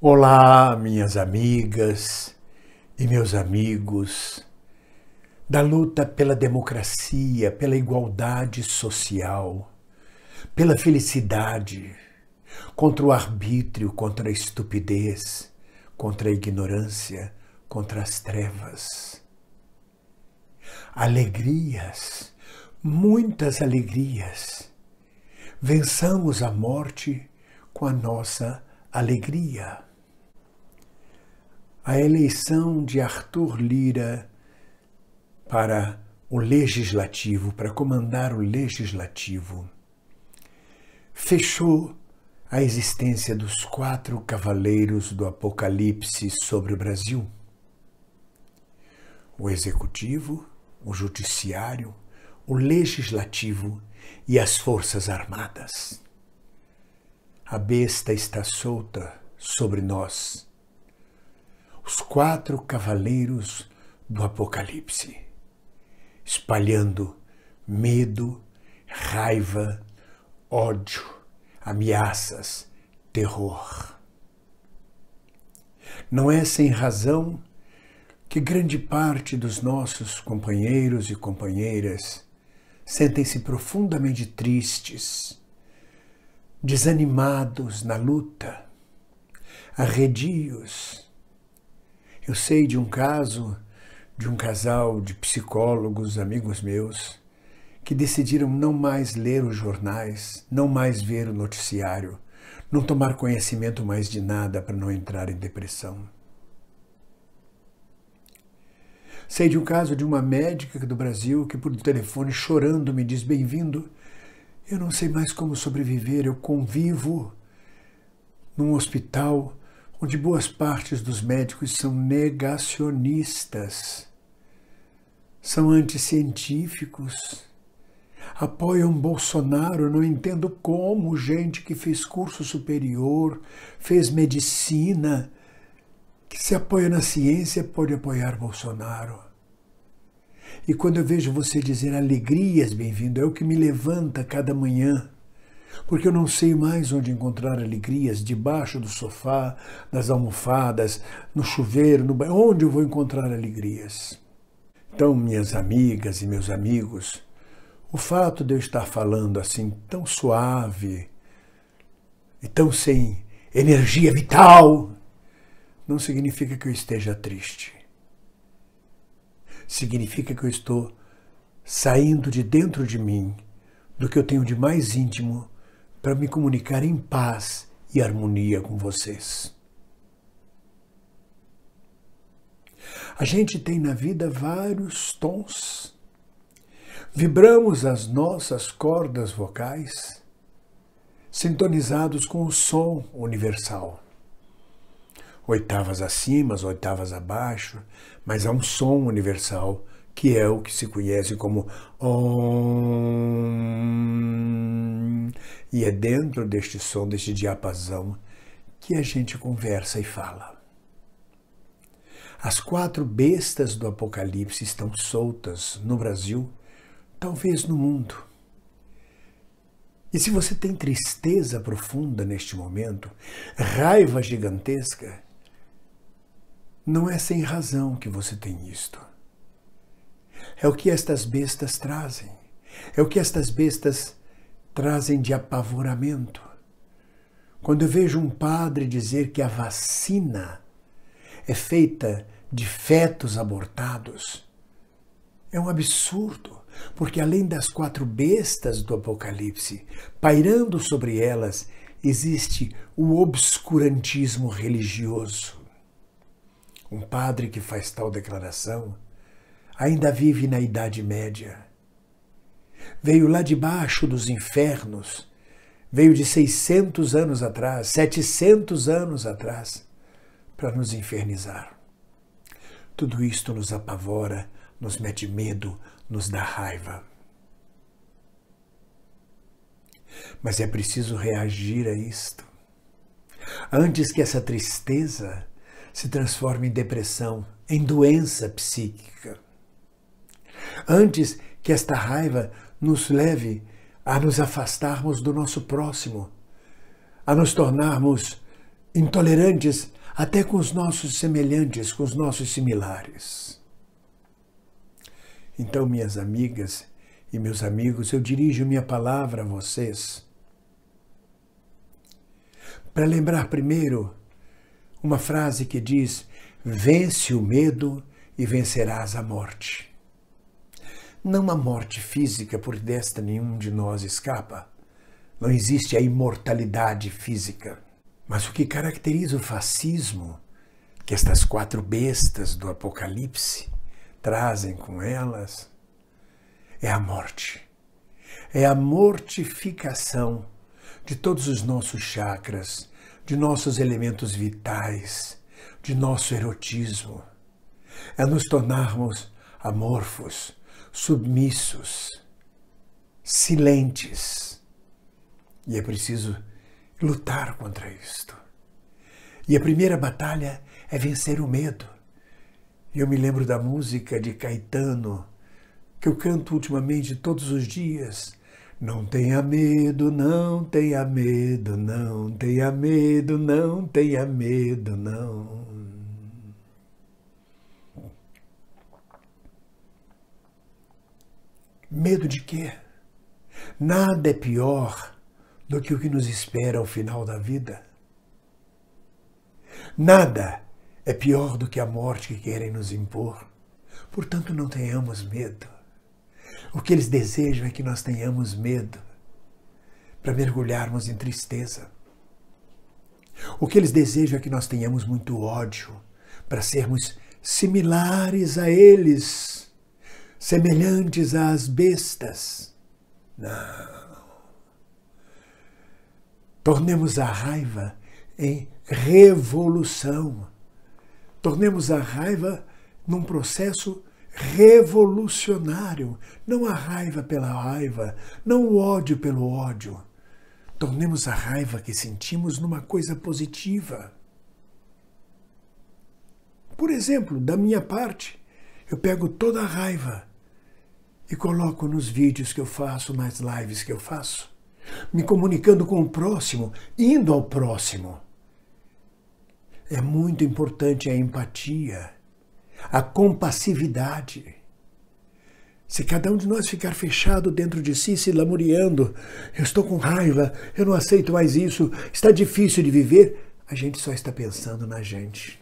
Olá, minhas amigas e meus amigos da luta pela democracia, pela igualdade social, pela felicidade, contra o arbítrio, contra a estupidez, contra a ignorância, contra as trevas. Alegrias, muitas alegrias. Vençamos a morte com a nossa alegria. A eleição de Arthur Lira para o legislativo, para comandar o legislativo, fechou a existência dos quatro cavaleiros do Apocalipse sobre o Brasil: o executivo, o judiciário, o legislativo e as forças armadas. A besta está solta sobre nós. Os quatro cavaleiros do Apocalipse, espalhando medo, raiva, ódio, ameaças, terror. Não é sem razão que grande parte dos nossos companheiros e companheiras sentem-se profundamente tristes desanimados na luta, arredios. Eu sei de um caso de um casal de psicólogos, amigos meus, que decidiram não mais ler os jornais, não mais ver o noticiário, não tomar conhecimento mais de nada para não entrar em depressão. Sei de um caso de uma médica do Brasil que, por telefone, chorando, me diz: Bem-vindo eu não sei mais como sobreviver, eu convivo num hospital onde boas partes dos médicos são negacionistas, são anticientíficos, apoiam Bolsonaro, não entendo como gente que fez curso superior, fez medicina, que se apoia na ciência pode apoiar Bolsonaro. E quando eu vejo você dizer alegrias, bem-vindo, é o que me levanta cada manhã. Porque eu não sei mais onde encontrar alegrias, debaixo do sofá, nas almofadas, no chuveiro, no banho, onde eu vou encontrar alegrias? Então, minhas amigas e meus amigos, o fato de eu estar falando assim tão suave e tão sem energia vital não significa que eu esteja triste significa que eu estou saindo de dentro de mim, do que eu tenho de mais íntimo, para me comunicar em paz e harmonia com vocês. A gente tem na vida vários tons. Vibramos as nossas cordas vocais sintonizados com o som universal oitavas acima, oitavas abaixo, mas há um som universal que é o que se conhece como Om. E é dentro deste som, deste diapasão, que a gente conversa e fala. As quatro bestas do Apocalipse estão soltas no Brasil, talvez no mundo. E se você tem tristeza profunda neste momento, raiva gigantesca, não é sem razão que você tem isto. É o que estas bestas trazem. É o que estas bestas trazem de apavoramento. Quando eu vejo um padre dizer que a vacina é feita de fetos abortados, é um absurdo, porque além das quatro bestas do Apocalipse, pairando sobre elas, existe o obscurantismo religioso. Um padre que faz tal declaração ainda vive na Idade Média. Veio lá debaixo dos infernos, veio de 600 anos atrás, 700 anos atrás, para nos infernizar. Tudo isto nos apavora, nos mete medo, nos dá raiva. Mas é preciso reagir a isto. Antes que essa tristeza se transforma em depressão, em doença psíquica. Antes que esta raiva nos leve a nos afastarmos do nosso próximo, a nos tornarmos intolerantes até com os nossos semelhantes, com os nossos similares. Então, minhas amigas e meus amigos, eu dirijo minha palavra a vocês para lembrar primeiro uma frase que diz: Vence o medo e vencerás a morte. Não a morte física, por desta nenhum de nós escapa. Não existe a imortalidade física. Mas o que caracteriza o fascismo, que estas quatro bestas do Apocalipse trazem com elas, é a morte. É a mortificação de todos os nossos chakras, de nossos elementos vitais, de nosso erotismo. É nos tornarmos amorfos, submissos, silentes. E é preciso lutar contra isto. E a primeira batalha é vencer o medo. E eu me lembro da música de Caetano, que eu canto ultimamente todos os dias não tenha medo, não tenha medo, não tenha medo, não tenha medo, não. Medo de quê? Nada é pior do que o que nos espera ao final da vida. Nada é pior do que a morte que querem nos impor. Portanto, não tenhamos medo. O que eles desejam é que nós tenhamos medo para mergulharmos em tristeza. O que eles desejam é que nós tenhamos muito ódio para sermos similares a eles, semelhantes às bestas. Não. Tornemos a raiva em revolução. Tornemos a raiva num processo revolucionário. Não a raiva pela raiva, não o ódio pelo ódio. Tornemos a raiva que sentimos numa coisa positiva. Por exemplo, da minha parte, eu pego toda a raiva e coloco nos vídeos que eu faço, nas lives que eu faço, me comunicando com o próximo, indo ao próximo. É muito importante a empatia a compassividade. Se cada um de nós ficar fechado dentro de si, se lamuriando, eu estou com raiva, eu não aceito mais isso, está difícil de viver, a gente só está pensando na gente.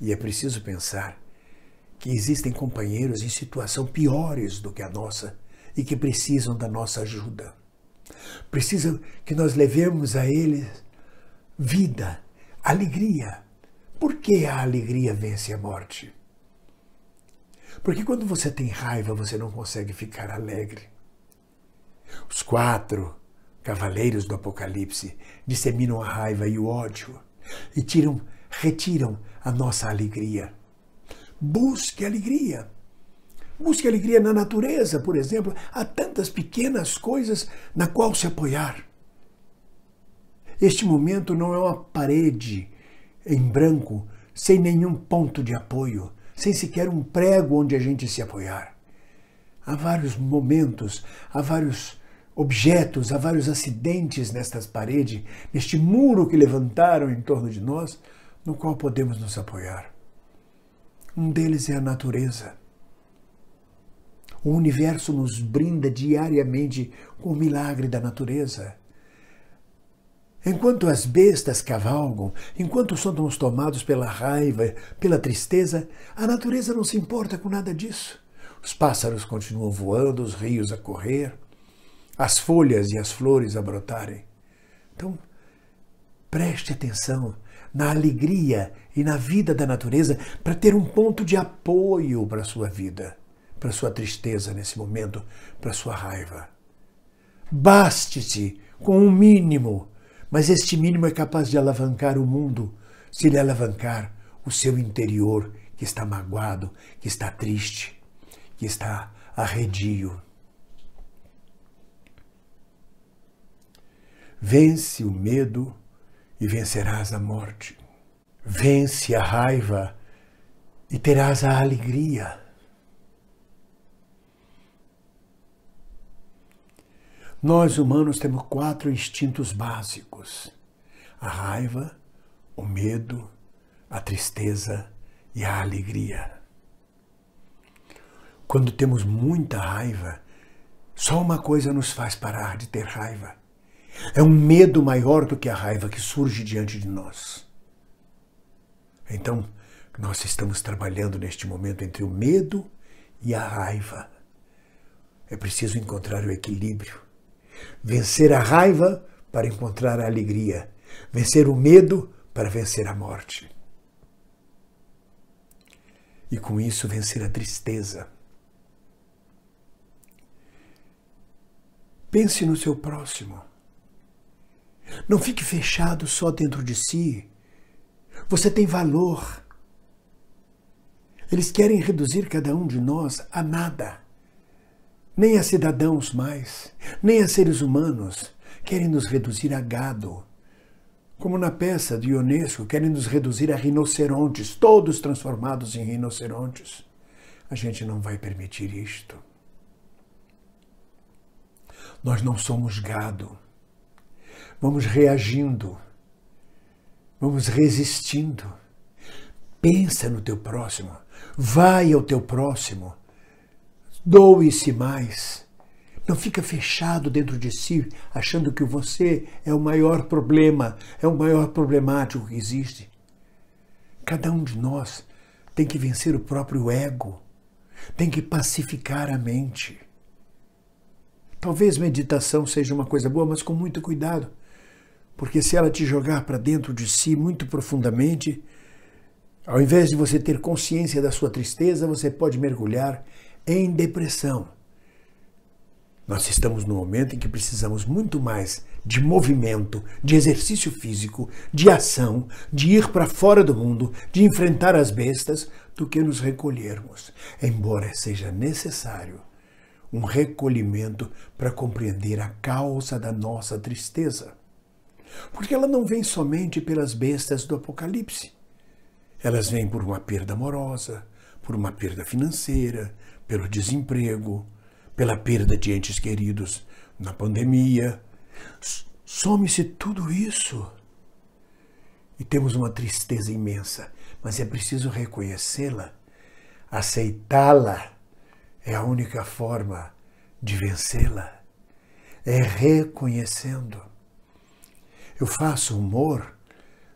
E é preciso pensar que existem companheiros em situação piores do que a nossa e que precisam da nossa ajuda. Precisam que nós levemos a eles vida, alegria, por que a alegria vence a morte? Porque quando você tem raiva, você não consegue ficar alegre. Os quatro cavaleiros do Apocalipse disseminam a raiva e o ódio e tiram, retiram a nossa alegria. Busque alegria. Busque alegria na natureza, por exemplo. Há tantas pequenas coisas na qual se apoiar. Este momento não é uma parede em branco, sem nenhum ponto de apoio, sem sequer um prego onde a gente se apoiar. Há vários momentos, há vários objetos, há vários acidentes nestas paredes, neste muro que levantaram em torno de nós, no qual podemos nos apoiar. Um deles é a natureza. O universo nos brinda diariamente com o milagre da natureza. Enquanto as bestas cavalgam, enquanto somos tomados pela raiva, pela tristeza, a natureza não se importa com nada disso. Os pássaros continuam voando, os rios a correr, as folhas e as flores a brotarem. Então, preste atenção na alegria e na vida da natureza para ter um ponto de apoio para a sua vida, para a sua tristeza nesse momento, para a sua raiva. Baste-se com um mínimo mas este mínimo é capaz de alavancar o mundo se ele alavancar o seu interior que está magoado, que está triste, que está arredio. Vence o medo e vencerás a morte. Vence a raiva e terás a alegria. Nós humanos temos quatro instintos básicos: a raiva, o medo, a tristeza e a alegria. Quando temos muita raiva, só uma coisa nos faz parar de ter raiva. É um medo maior do que a raiva que surge diante de nós. Então, nós estamos trabalhando neste momento entre o medo e a raiva. É preciso encontrar o equilíbrio vencer a raiva para encontrar a alegria, vencer o medo para vencer a morte. E com isso vencer a tristeza. Pense no seu próximo. Não fique fechado só dentro de si. Você tem valor. Eles querem reduzir cada um de nós a nada nem a cidadãos mais, nem a seres humanos, querem nos reduzir a gado. Como na peça de Ionesco, querem nos reduzir a rinocerontes, todos transformados em rinocerontes. A gente não vai permitir isto. Nós não somos gado. Vamos reagindo, vamos resistindo. Pensa no teu próximo, vai ao teu próximo Doe-se mais. Não fica fechado dentro de si, achando que você é o maior problema, é o maior problemático que existe. Cada um de nós tem que vencer o próprio ego, tem que pacificar a mente. Talvez meditação seja uma coisa boa, mas com muito cuidado, porque se ela te jogar para dentro de si muito profundamente, ao invés de você ter consciência da sua tristeza, você pode mergulhar em depressão. Nós estamos no momento em que precisamos muito mais de movimento, de exercício físico, de ação, de ir para fora do mundo, de enfrentar as bestas, do que nos recolhermos, embora seja necessário um recolhimento para compreender a causa da nossa tristeza. Porque ela não vem somente pelas bestas do Apocalipse. Elas vêm por uma perda amorosa, por uma perda financeira, pelo desemprego, pela perda de entes queridos na pandemia. Some-se tudo isso. E temos uma tristeza imensa, mas é preciso reconhecê-la, aceitá-la. É a única forma de vencê-la. É reconhecendo. Eu faço humor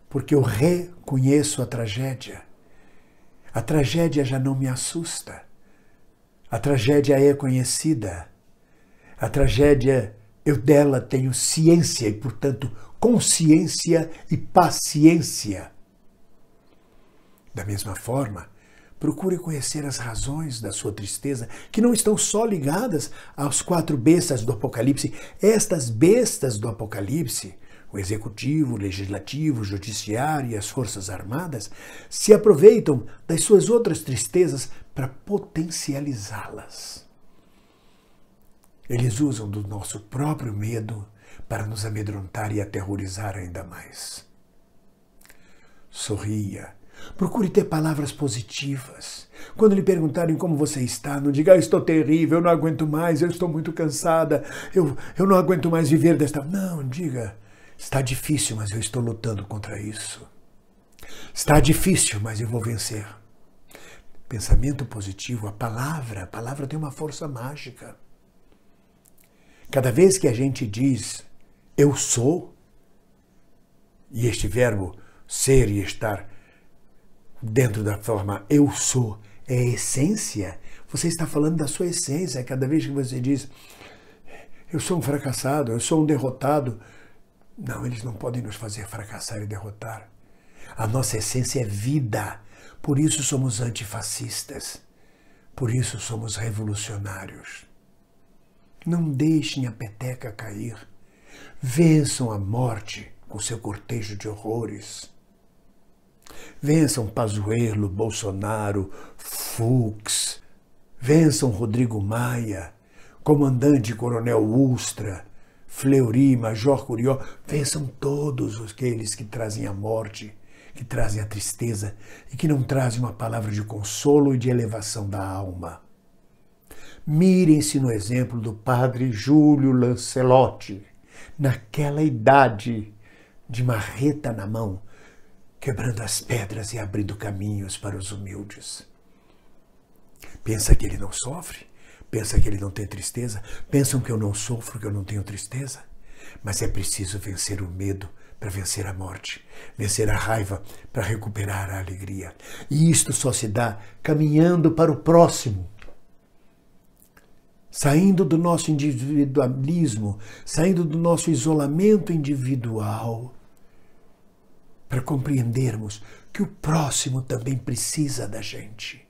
porque eu reconheço a tragédia. A tragédia já não me assusta. A tragédia é conhecida. A tragédia, eu dela tenho ciência e, portanto, consciência e paciência. Da mesma forma, procure conhecer as razões da sua tristeza, que não estão só ligadas aos quatro bestas do Apocalipse. Estas bestas do Apocalipse, o executivo, o legislativo, o judiciário e as forças armadas, se aproveitam das suas outras tristezas para potencializá-las. Eles usam do nosso próprio medo para nos amedrontar e aterrorizar ainda mais. Sorria. Procure ter palavras positivas. Quando lhe perguntarem como você está, não diga, ah, estou terrível, eu não aguento mais, eu estou muito cansada, eu, eu não aguento mais viver desta. Não, diga, está difícil, mas eu estou lutando contra isso. Está difícil, mas eu vou vencer pensamento positivo, a palavra, a palavra tem uma força mágica. Cada vez que a gente diz eu sou, e este verbo ser e estar dentro da forma eu sou é essência, você está falando da sua essência. Cada vez que você diz eu sou um fracassado, eu sou um derrotado, não, eles não podem nos fazer fracassar e derrotar. A nossa essência é vida. Por isso somos antifascistas. Por isso somos revolucionários. Não deixem a peteca cair. Vençam a morte com seu cortejo de horrores. Vençam Pazuello, Bolsonaro, Fux. Vençam Rodrigo Maia, Comandante Coronel Ustra, Fleury, Major Curió. Vençam todos aqueles que trazem a morte que trazem a tristeza e que não trazem uma palavra de consolo e de elevação da alma. Mirem-se no exemplo do padre Júlio Lancelotti, naquela idade, de marreta na mão, quebrando as pedras e abrindo caminhos para os humildes. Pensa que ele não sofre? Pensa que ele não tem tristeza? Pensam que eu não sofro, que eu não tenho tristeza? Mas é preciso vencer o medo para vencer a morte, vencer a raiva para recuperar a alegria. E isto só se dá caminhando para o próximo. Saindo do nosso individualismo, saindo do nosso isolamento individual, para compreendermos que o próximo também precisa da gente.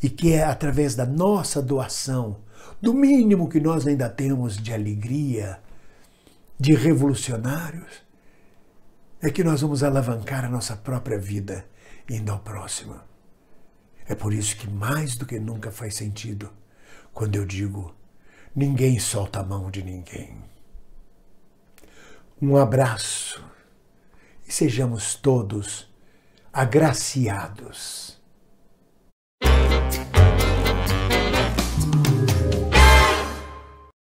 E que é através da nossa doação, do mínimo que nós ainda temos de alegria, de revolucionários, é que nós vamos alavancar a nossa própria vida indo ao próximo. É por isso que mais do que nunca faz sentido quando eu digo: ninguém solta a mão de ninguém. Um abraço e sejamos todos agraciados.